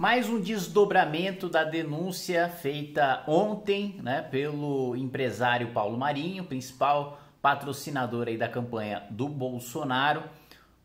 Mais um desdobramento da denúncia feita ontem né, pelo empresário Paulo Marinho, principal patrocinador aí da campanha do Bolsonaro.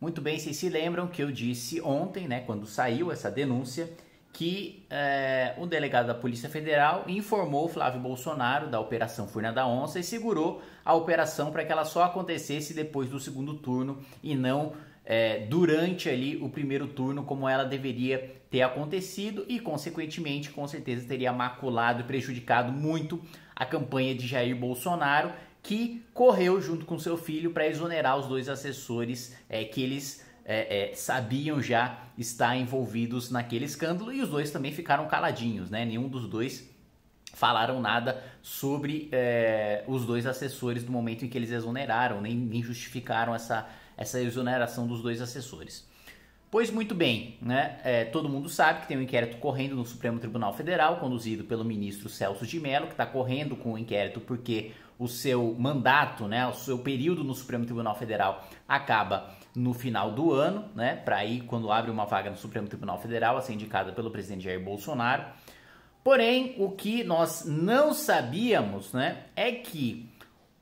Muito bem, vocês se lembram que eu disse ontem, né, quando saiu essa denúncia, que é, eh, o delegado da Polícia Federal informou Flávio Bolsonaro da Operação Furna da Onça e segurou a operação para que ela só acontecesse depois do segundo turno e não é, durante ali o primeiro turno, como ela deveria ter acontecido e, consequentemente, com certeza teria maculado e prejudicado muito a campanha de Jair Bolsonaro, que correu junto com seu filho para exonerar os dois assessores é, que eles é, é, sabiam já estar envolvidos naquele escândalo e os dois também ficaram caladinhos, né? Nenhum dos dois falaram nada sobre é, os dois assessores do momento em que eles exoneraram, nem, nem justificaram essa essa exoneração dos dois assessores. Pois muito bem, né? É, todo mundo sabe que tem um inquérito correndo no Supremo Tribunal Federal, conduzido pelo ministro Celso de Mello, que está correndo com o inquérito porque o seu mandato, né, o seu período no Supremo Tribunal Federal acaba no final do ano, né? Para ir quando abre uma vaga no Supremo Tribunal Federal, a ser indicada pelo presidente Jair Bolsonaro. Porém, o que nós não sabíamos, né, é que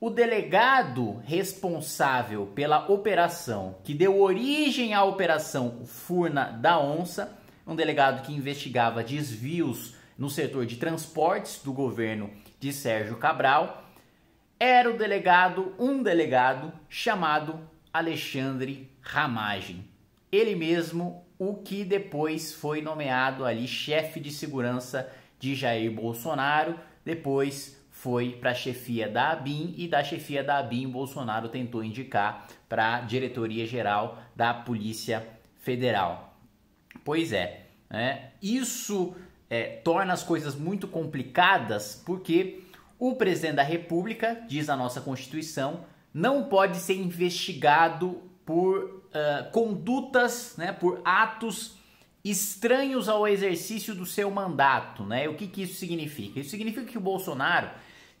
o delegado responsável pela operação que deu origem à operação Furna da Onça, um delegado que investigava desvios no setor de transportes do governo de Sérgio Cabral, era o delegado, um delegado chamado Alexandre Ramagem. Ele mesmo o que depois foi nomeado ali chefe de segurança de Jair Bolsonaro, depois foi para a chefia da ABIN e da chefia da ABIN Bolsonaro tentou indicar para a diretoria geral da Polícia Federal. Pois é, né? isso é, torna as coisas muito complicadas porque o presidente da República, diz a nossa Constituição, não pode ser investigado por uh, condutas, né, por atos estranhos ao exercício do seu mandato, né? O que, que isso significa? Isso significa que o Bolsonaro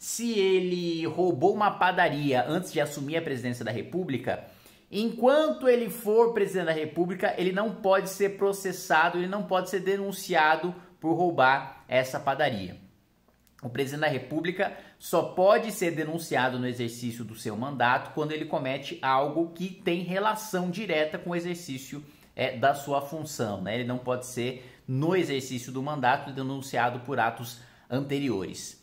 se ele roubou uma padaria antes de assumir a presidência da República, enquanto ele for presidente da República, ele não pode ser processado, ele não pode ser denunciado por roubar essa padaria. O presidente da República só pode ser denunciado no exercício do seu mandato quando ele comete algo que tem relação direta com o exercício é, da sua função. Né? Ele não pode ser, no exercício do mandato, denunciado por atos anteriores.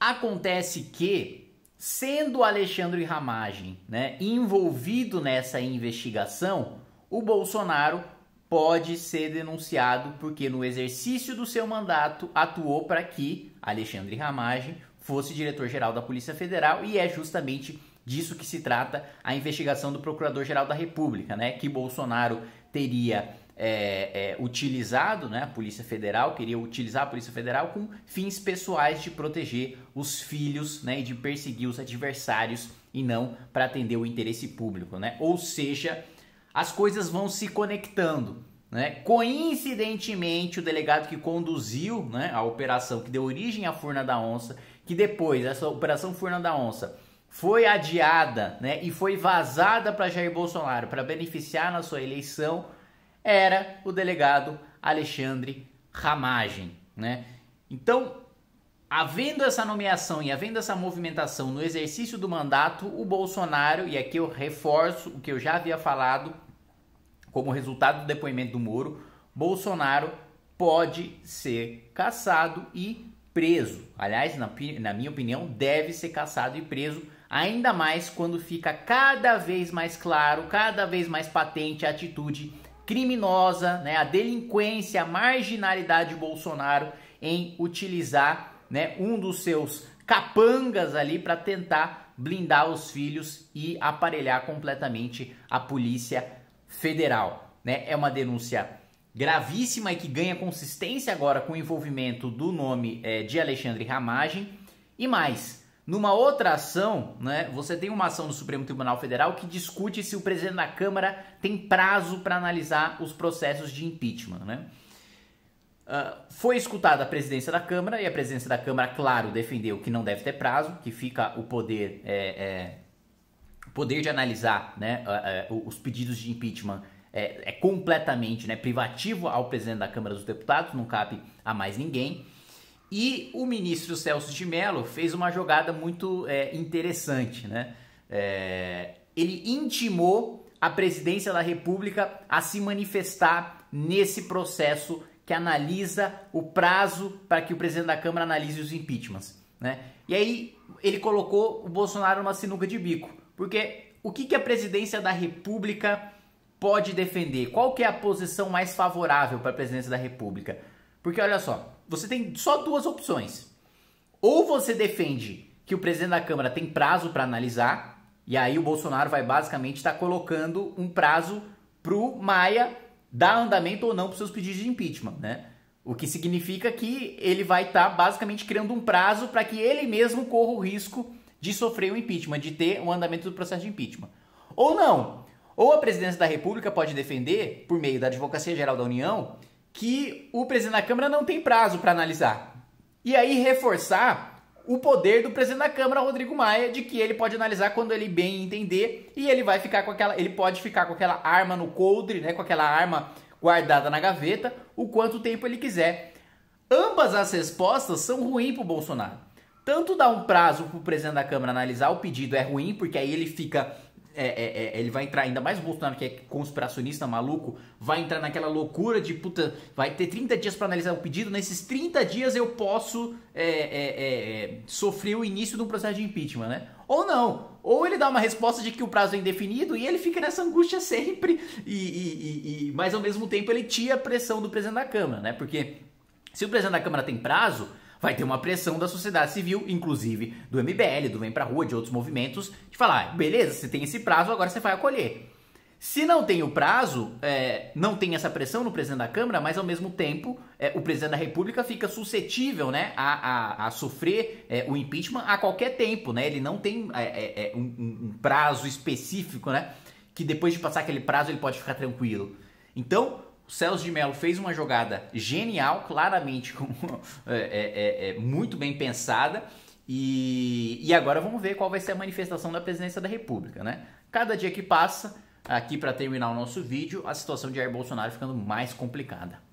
Acontece que, sendo Alexandre Ramagem né, envolvido nessa investigação, o Bolsonaro pode ser denunciado porque no exercício do seu mandato atuou para que Alexandre Ramagem fosse diretor-geral da Polícia Federal e é justamente disso que se trata a investigação do Procurador-Geral da República, né? Que Bolsonaro teria é, é, utilizado, né? A Polícia Federal queria utilizar a Polícia Federal com fins pessoais de proteger os filhos, né? E de perseguir os adversários e não para atender o interesse público, né? Ou seja, as coisas vão se conectando. Né? Coincidentemente, o delegado que conduziu né, a operação que deu origem à Furna da Onça, que depois, essa operação Furna da Onça, foi adiada né, e foi vazada para Jair Bolsonaro para beneficiar na sua eleição, era o delegado Alexandre Ramagem. Né? Então, havendo essa nomeação e havendo essa movimentação no exercício do mandato, o Bolsonaro, e aqui eu reforço o que eu já havia falado como resultado do depoimento do Moro, Bolsonaro pode ser caçado e preso. Aliás, na, na, minha opinião, deve ser caçado e preso, ainda mais quando fica cada vez mais claro, cada vez mais patente a atitude criminosa, né, a delinquência, a marginalidade de Bolsonaro em utilizar né, um dos seus capangas ali para tentar blindar os filhos e aparelhar completamente a Polícia Federal. Né? É uma denúncia gravíssima e que ganha consistência agora com o envolvimento do nome é, de Alexandre Ramagem. E mais, numa outra ação, né, você tem uma ação do Supremo Tribunal Federal que discute se o presidente da Câmara tem prazo para analisar os processos de impeachment. Né? Uh, foi escutada a presidência da Câmara e a presidência da Câmara, claro, defendeu que não deve ter prazo, que fica o poder, é, é, o poder de analisar né, uh, uh, os pedidos de impeachment é, é completamente né, privativo ao presidente da Câmara dos Deputados, não cabe a mais ninguém. E o ministro Celso de Mello fez uma jogada muito é, interessante. Né? É, ele intimou a presidência da República a se manifestar nesse processo que analisa o prazo para que o presidente da Câmara analise os impeachments. Né? E aí ele colocou o Bolsonaro numa sinuca de bico, porque o que, que a presidência da República pode defender? Qual que é a posição mais favorável para a presidência da República? Porque olha só, você tem só duas opções. Ou você defende que o presidente da Câmara tem prazo para analisar, e aí o Bolsonaro vai basicamente estar tá colocando um prazo para o Maia dar andamento ou não para os seus pedidos de impeachment, né? O que significa que ele vai estar tá basicamente criando um prazo para que ele mesmo corra o risco de sofrer o um impeachment, de ter um andamento do processo de impeachment. Ou não. Ou a presidência da República pode defender, por meio da Advocacia Geral da União, que o presidente da Câmara não tem prazo para analisar. E aí reforçar o poder do presidente da Câmara, Rodrigo Maia, de que ele pode analisar quando ele bem entender e ele vai ficar com aquela, ele pode ficar com aquela arma no coldre, né, com aquela arma guardada na gaveta, o quanto tempo ele quiser. Ambas as respostas são ruins para o Bolsonaro. Tanto dar um prazo para o presidente da Câmara analisar o pedido é ruim, porque aí ele fica é, é, é, ele vai entrar, ainda mais o Bolsonaro, que é conspiracionista maluco, vai entrar naquela loucura de puta, vai ter 30 dias para analisar o pedido, nesses 30 dias eu posso é, é, é, sofrer o início de um processo de impeachment, né? Ou não, ou ele dá uma resposta de que o prazo é indefinido e ele fica nessa angústia sempre, e, e, e, e mas ao mesmo tempo ele tira a pressão do presidente da Câmara, né? Porque se o presidente da Câmara tem prazo vai ter uma pressão da sociedade civil, inclusive do MBL, do Vem Pra Rua, de outros movimentos, de falar, beleza, você tem esse prazo, agora você vai acolher. Se não tem o prazo, é, não tem essa pressão no presidente da Câmara, mas ao mesmo tempo é, o presidente da República fica suscetível né, a, a, a sofrer é, o impeachment a qualquer tempo, né? Ele não tem é, é, é, um, um, prazo específico, né? Que depois de passar aquele prazo ele pode ficar tranquilo. Então, o Celso de Mello fez uma jogada genial, claramente com, é, é, é, é, muito bem pensada. E, e agora vamos ver qual vai ser a manifestação da presidência da República, né? Cada dia que passa, aqui para terminar o nosso vídeo, a situação de Jair Bolsonaro ficando mais complicada.